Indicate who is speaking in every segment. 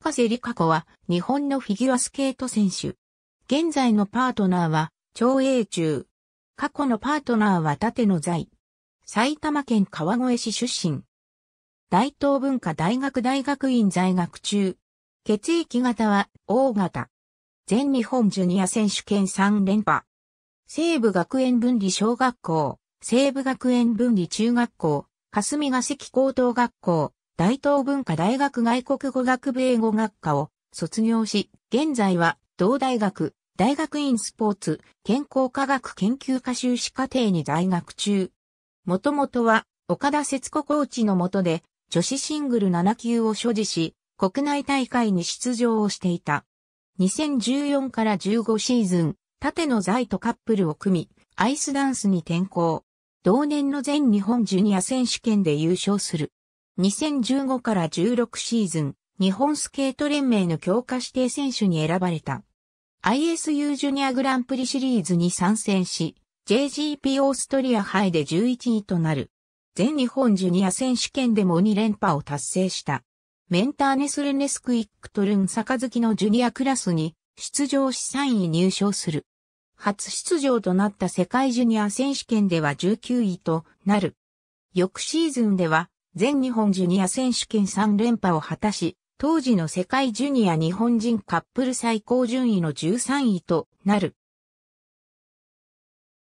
Speaker 1: 深瀬里香子は日本のフィギュアスケート選手。現在のパートナーは長英中。過去のパートナーは立の在。埼玉県川越市出身。大東文化大学大学院在学中。血液型は O 型。全日本ジュニア選手権3連覇。西部学園分離小学校、西部学園分離中学校、霞ヶ関高等学校、大東文化大学外国語学部英語学科を卒業し、現在は同大学、大学院スポーツ、健康科学研究科修士課程に在学中。もともとは、岡田節子コーチの下で、女子シングル7級を所持し、国内大会に出場をしていた。2014から15シーズン、縦の在とカップルを組み、アイスダンスに転向。同年の全日本ジュニア選手権で優勝する。2015から16シーズン、日本スケート連盟の強化指定選手に選ばれた。ISU ジュニアグランプリシリーズに参戦し、JGP オーストリア杯で11位となる。全日本ジュニア選手権でも2連覇を達成した。メンターネスルネスクイックトルン杯のジュニアクラスに出場し3位入賞する。初出場となった世界ジュニア選手権では19位となる。翌シーズンでは全日本ジュニア選手権3連覇を果たし、当時の世界ジュニア日本人カップル最高順位の13位となる。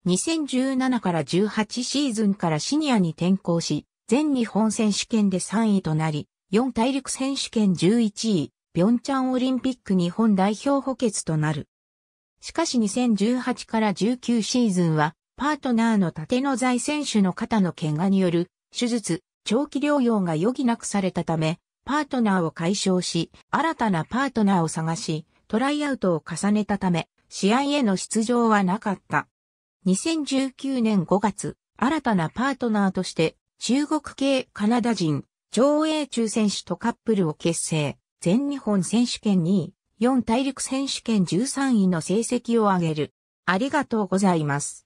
Speaker 1: 2017から18シーズンからシニアに転向し、全日本選手権で3位となり、4大陸選手権11位、平昌オリンピック日本代表補欠となる。しかし2018から19シーズンは、パートナーの立野財選手の肩の怪我による手術、長期療養が余儀なくされたため、パートナーを解消し、新たなパートナーを探し、トライアウトを重ねたため、試合への出場はなかった。2019年5月、新たなパートナーとして、中国系カナダ人、上英中選手とカップルを結成、全日本選手権2位、4大陸選手権13位の成績を上げる。ありがとうございます。